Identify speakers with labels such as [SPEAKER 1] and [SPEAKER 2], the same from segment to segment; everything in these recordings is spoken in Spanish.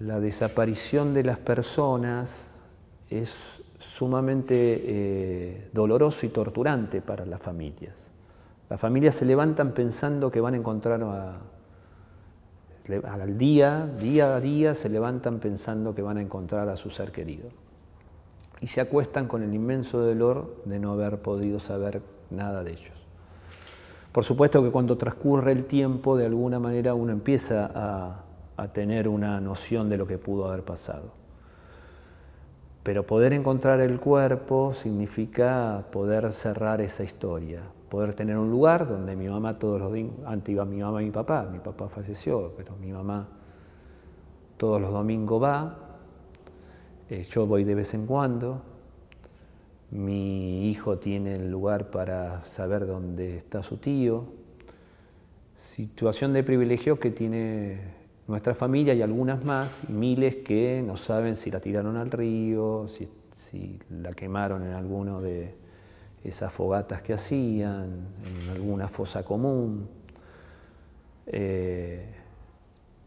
[SPEAKER 1] la desaparición de las personas es sumamente eh, doloroso y torturante para las familias. Las familias se levantan pensando que van a encontrar a, al día, día a día, se levantan pensando que van a encontrar a su ser querido. Y se acuestan con el inmenso dolor de no haber podido saber nada de ellos. Por supuesto que cuando transcurre el tiempo, de alguna manera uno empieza a a tener una noción de lo que pudo haber pasado. Pero poder encontrar el cuerpo significa poder cerrar esa historia, poder tener un lugar donde mi mamá todos los domingos, antes iba mi mamá y mi papá, mi papá falleció, pero mi mamá todos los domingos va, eh, yo voy de vez en cuando, mi hijo tiene el lugar para saber dónde está su tío, situación de privilegio que tiene nuestra familia y algunas más, miles que no saben si la tiraron al río, si, la quemaron en alguno de esas fogatas que hacían, en alguna fosa común. Eh,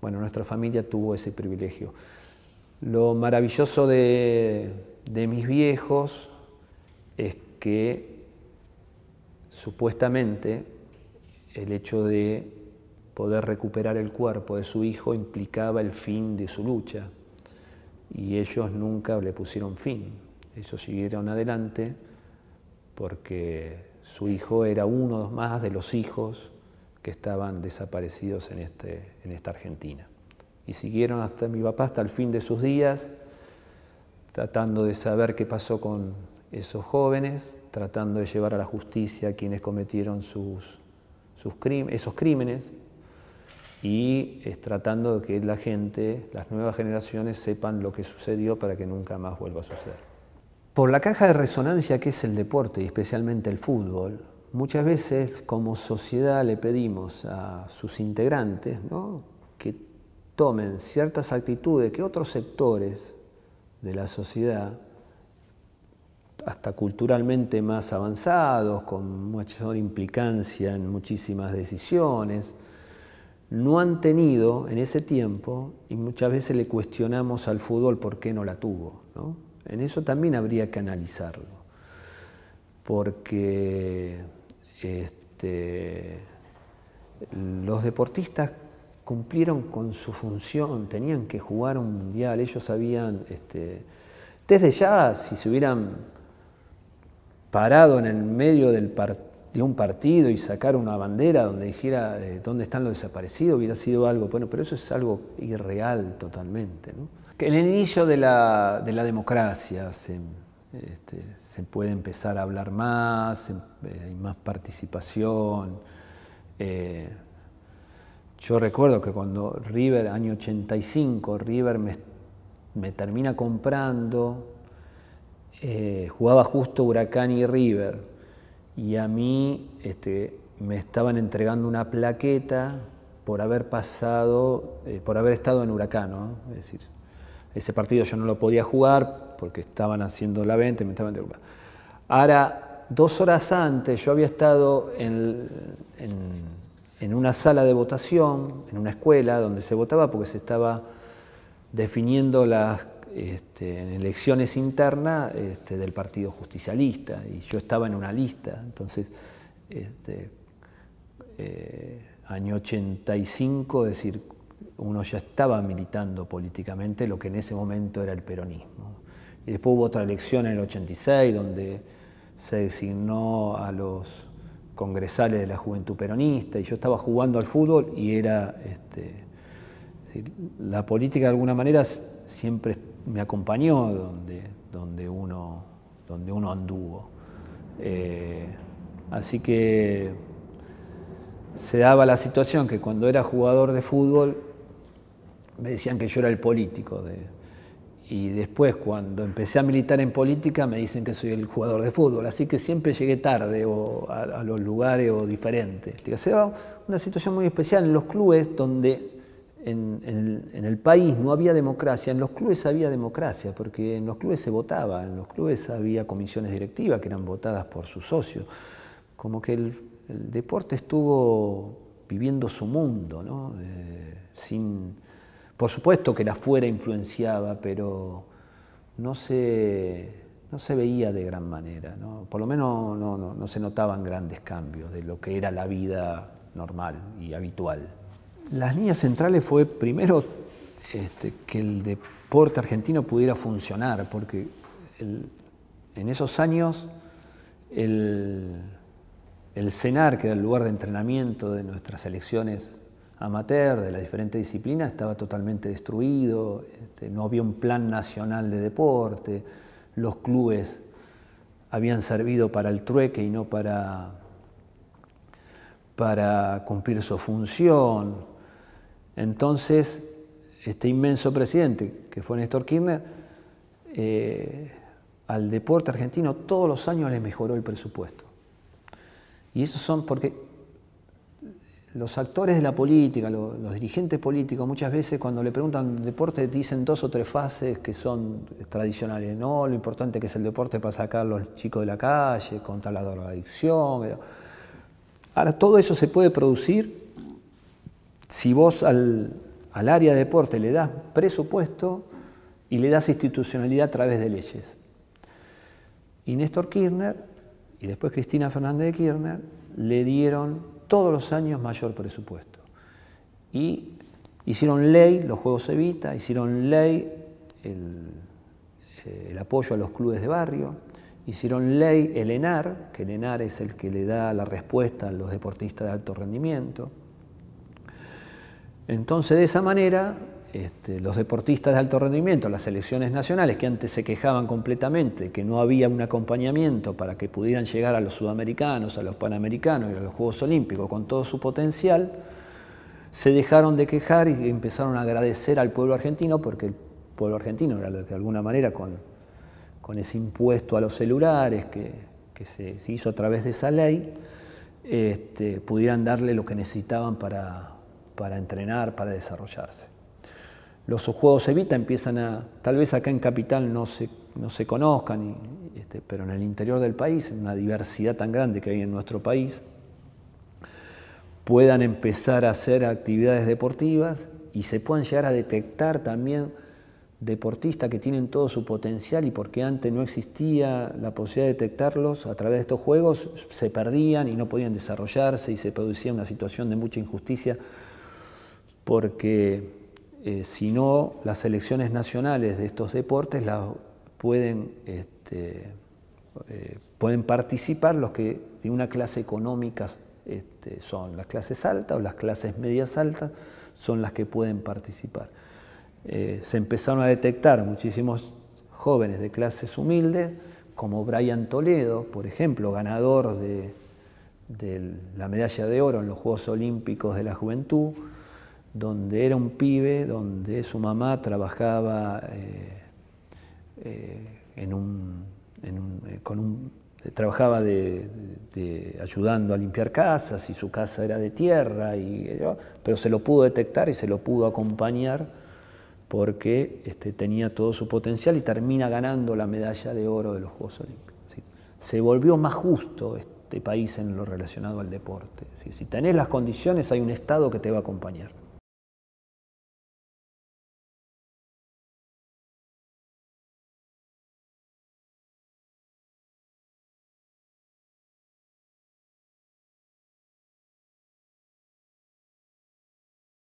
[SPEAKER 1] bueno, nuestra familia tuvo ese privilegio. Lo maravilloso de mis viejos es que supuestamente el hecho de Poder recuperar el cuerpo de su hijo implicaba el fin de su lucha y ellos nunca le pusieron fin. Ellos siguieron adelante porque su hijo era uno más de los hijos que estaban desaparecidos en, este, en esta Argentina. Y siguieron hasta mi papá hasta el fin de sus días, tratando de saber qué pasó con esos jóvenes, tratando de llevar a la justicia a quienes cometieron sus, sus esos crímenes y es tratando de que la gente, las nuevas generaciones, sepan lo que sucedió para que nunca más vuelva a suceder. Por la caja de resonancia que es el deporte y especialmente el fútbol, muchas veces como sociedad le pedimos a sus integrantes que tomen ciertas actitudes que otros sectores de la sociedad, hasta culturalmente más avanzados, con mayor implicancia en muchísimas decisiones, no han tenido en ese tiempo, y muchas veces le cuestionamos al fútbol por qué no la tuvo. En eso también habría que analizarlo, porque este, los deportistas cumplieron con su función, tenían que jugar un mundial, ellos habían, este, desde ya, si se hubieran parado en el medio del partido, de un partido y sacar una bandera donde dijera eh, dónde están los desaparecidos hubiera sido algo, bueno, pero eso es algo irreal totalmente. en el inicio de la, democracia este, se, puede empezar a hablar más, em, eh, hay más participación. Eh, yo recuerdo que cuando River, año 85, River me, termina comprando, jugaba justo Huracán y River y a mí este, me estaban entregando una plaqueta por haber pasado, eh, por haber estado en Huracán, es decir, ese partido yo no lo podía jugar porque estaban haciendo la venta, me estaban Ahora, dos horas antes yo había estado en, en, en una sala de votación, en una escuela donde se votaba porque se estaba definiendo las este, en elecciones internas este, del Partido Justicialista y yo estaba en una lista, entonces este, eh, año 85, es decir, uno ya estaba militando políticamente lo que en ese momento era el peronismo. Y después hubo otra elección en el 86 donde se designó a los congresales de la juventud peronista y yo estaba jugando al fútbol y era... Este, la política de alguna manera siempre me acompañó donde, donde, uno, donde uno anduvo. Eh, así que se daba la situación que cuando era jugador de fútbol me decían que yo era el político. y después cuando empecé a militar en política me dicen que soy el jugador de fútbol. Así que siempre llegué tarde o a, los lugares o diferentes. Se daba una situación muy especial en los clubes donde en, el, país no había democracia, en los clubes había democracia, porque en los clubes se votaba, en los clubes había comisiones directivas que eran votadas por sus socios. Como que el, deporte estuvo viviendo su mundo, ¿no? Eh, por supuesto que la fuera influenciaba, pero no se, veía de gran manera, ¿no? por lo menos no se notaban grandes cambios de lo que era la vida normal y habitual las líneas centrales fue primero este, que el deporte argentino pudiera funcionar, porque en esos años el, CENAR, que era el lugar de entrenamiento de nuestras selecciones amateur de las diferentes disciplinas, estaba totalmente destruido, este, no había un plan nacional de deporte, los clubes habían servido para el trueque y no para cumplir su función. Entonces, este inmenso presidente, que fue Néstor Kirchner, eh, al deporte argentino todos los años le mejoró el presupuesto. Y eso son porque los actores de la política, los, dirigentes políticos, muchas veces cuando le preguntan deporte dicen dos o tres fases que son tradicionales, ¿no? Lo importante que es el deporte para sacar a los chicos de la calle, contra la drogadicción. Eh. Ahora, todo eso se puede producir si vos al, área de deporte le das presupuesto y le das institucionalidad a través de leyes. Y Néstor Kirchner y después Cristina Fernández de Kirchner le dieron todos los años mayor presupuesto. Y hicieron ley los Juegos Evita, hicieron ley el, eh, el apoyo a los clubes de barrio, hicieron ley el ENAR, que el ENAR es el que le da la respuesta a los deportistas de alto rendimiento. Entonces, de esa manera, este, los deportistas de alto rendimiento, las selecciones nacionales, que antes se quejaban completamente que no había un acompañamiento para que pudieran llegar a los sudamericanos, a los panamericanos y a los Juegos Olímpicos con todo su potencial, se dejaron de quejar y empezaron a agradecer al pueblo argentino, porque el pueblo argentino era de alguna manera con, con ese impuesto a los celulares que, se, hizo a través de esa ley, este, pudieran darle lo que necesitaban para para entrenar, para desarrollarse. Los juegos Evita empiezan a, tal vez acá en Capital no se, no se conozcan, este, pero en el interior del país, en una diversidad tan grande que hay en nuestro país, puedan empezar a hacer actividades deportivas y se puedan llegar a detectar también deportistas que tienen todo su potencial y porque antes no existía la posibilidad de detectarlos a través de estos juegos, se perdían y no podían desarrollarse y se producía una situación de mucha injusticia porque eh, si no, las selecciones nacionales de estos deportes pueden, este, eh, pueden participar los que de una clase económica este, son las clases altas o las clases medias altas son las que pueden participar. Eh, se empezaron a detectar muchísimos jóvenes de clases humildes, como Brian Toledo, por ejemplo, ganador de la medalla de oro en los Juegos Olímpicos de la Juventud, donde era un pibe, donde su mamá trabajaba eh, eh, en un, eh, con un, trabajaba de, ayudando a limpiar casas y su casa era de tierra, y, pero se lo pudo detectar y se lo pudo acompañar porque este, tenía todo su potencial y termina ganando la medalla de oro de los Juegos Olímpicos. Se volvió más justo este país en lo relacionado al deporte. Si tenés las condiciones, hay un Estado que te va a acompañar.